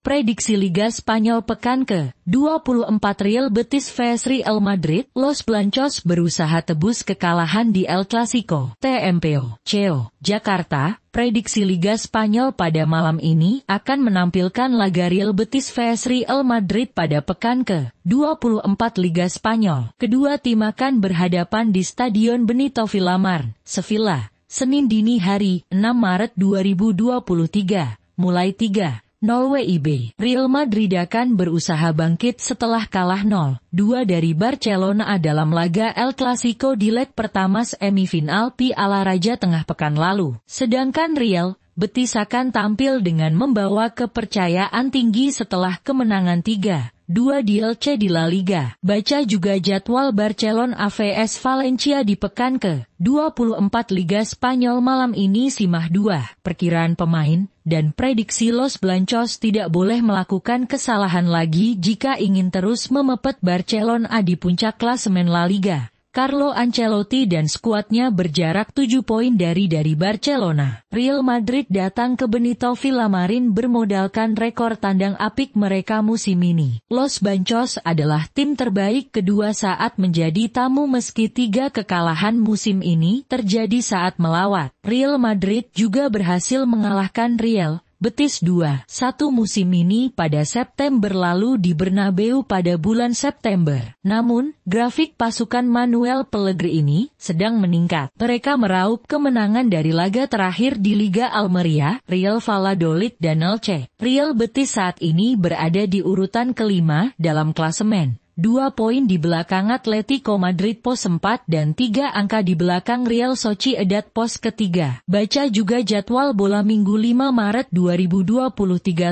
Prediksi Liga Spanyol pekan ke-24 Real Betis vs Real Madrid, Los Blancos berusaha tebus kekalahan di El Clasico. TMPO, CEO, Jakarta, prediksi Liga Spanyol pada malam ini akan menampilkan laga Real Betis vs Real Madrid pada pekan ke-24 Liga Spanyol. Kedua tim akan berhadapan di Stadion Benito Villamar, Sevilla, Senin dini hari 6 Maret 2023, mulai 3. Norway IB. Real Madrid akan berusaha bangkit setelah kalah 0-2 dari Barcelona dalam laga El Clasico di leg pertama semifinal Piala Raja tengah pekan lalu. Sedangkan Real, Betis akan tampil dengan membawa kepercayaan tinggi setelah kemenangan 3 Dua 2 C di La Liga. Baca juga jadwal Barcelona vs Valencia di pekan ke-24 Liga Spanyol malam ini simak dua Perkiraan pemain dan prediksi Los Blancos tidak boleh melakukan kesalahan lagi jika ingin terus memepet Barcelona di puncak klasemen La Liga. Carlo Ancelotti dan skuadnya berjarak 7 poin dari dari Barcelona. Real Madrid datang ke Benito Villamarin bermodalkan rekor tandang apik mereka musim ini. Los Banchos adalah tim terbaik kedua saat menjadi tamu meski tiga kekalahan musim ini terjadi saat melawat. Real Madrid juga berhasil mengalahkan Real Betis 2. Satu musim ini pada September lalu di Bernabeu pada bulan September. Namun, grafik pasukan Manuel Pellegrini sedang meningkat. Mereka meraup kemenangan dari laga terakhir di Liga Almeria, Real Valladolid dan Elche. Real Betis saat ini berada di urutan kelima dalam klasemen. Dua poin di belakang Atletico Madrid pos 4 dan tiga angka di belakang Real Sochi Edat pos ketiga. Baca juga jadwal bola minggu 5 Maret 2023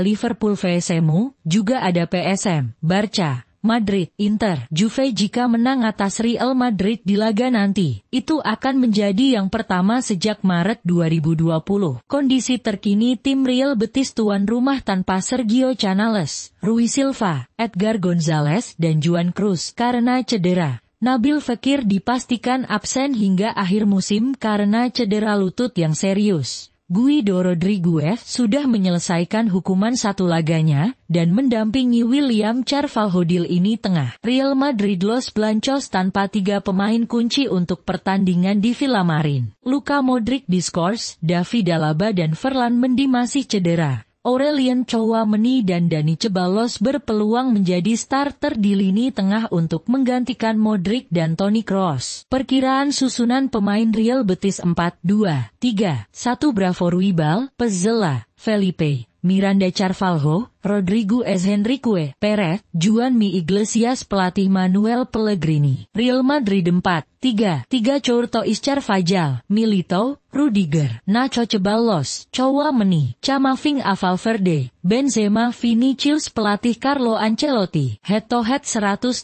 Liverpool VSMU, juga ada PSM, Barca. Madrid, Inter, Juve jika menang atas Real Madrid di laga nanti. Itu akan menjadi yang pertama sejak Maret 2020. Kondisi terkini tim Real Betis tuan rumah tanpa Sergio Canales, Rui Silva, Edgar Gonzalez dan Juan Cruz karena cedera. Nabil Fekir dipastikan absen hingga akhir musim karena cedera lutut yang serius. Guido Rodriguez sudah menyelesaikan hukuman satu laganya dan mendampingi William Carvalhodil ini tengah. Real Madrid Los Blancos tanpa tiga pemain kunci untuk pertandingan di Villamarin. Luka Modric diskors, David Alaba dan Ferland Mendy masih cedera. Aurelian Chouameni dan Dani Cebalos berpeluang menjadi starter di lini tengah untuk menggantikan Modric dan Toni Kroos. Perkiraan susunan pemain Real Betis 4-2-3-1 Bravo Ruibal, Pezela, Felipe, Miranda Carvalho, Rodrigo S. Henrique Perez, Juan Mi Iglesias pelatih Manuel Pellegrini. Real Madrid 4, 3, 3 Curto Iscar Fajal, Milito, Rudiger, Nacho Ceballos, Chowa Meni, Camaving Avalverde, Benzema Vinicius pelatih Carlo Ancelotti. Head to head 113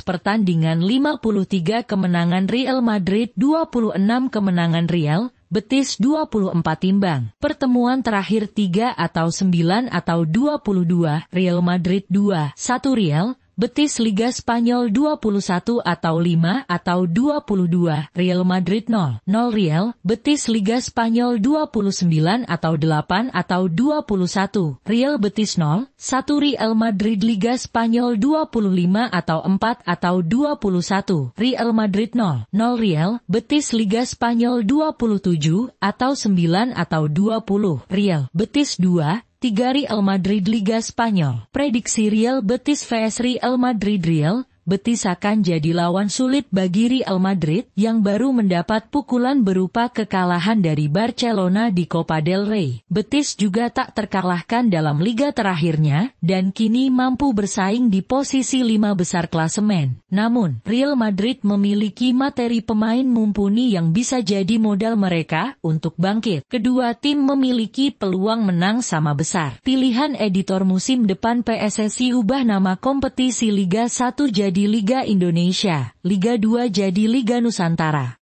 pertandingan 53 kemenangan Real Madrid 26 kemenangan Real, betis 24 timbang. Pertemuan terakhir 3 atau 9 atau 22, Real Madrid 2, 1 Real, Betis Liga Spanyol 21 atau 5 atau 22, Real Madrid 0, 0 Real, Betis Liga Spanyol 29 atau 8 atau 21, Real Betis 0, 1 Real Madrid Liga Spanyol 25 atau 4 atau 21, Real Madrid 0, 0 Real, Betis Liga Spanyol 27 atau 9 atau 20, Real, Betis 2, Tigari El Madrid Liga Spanyol. Prediksi Real Betis vs Real Madrid Real betis akan jadi lawan sulit bagi Real Madrid yang baru mendapat pukulan berupa kekalahan dari Barcelona di Copa del Rey. Betis juga tak terkalahkan dalam liga terakhirnya dan kini mampu bersaing di posisi lima besar klasemen. Namun, Real Madrid memiliki materi pemain mumpuni yang bisa jadi modal mereka untuk bangkit. Kedua tim memiliki peluang menang sama besar. Pilihan editor musim depan PSSI ubah nama kompetisi Liga 1 jadi jadi Liga Indonesia, Liga 2 jadi Liga Nusantara.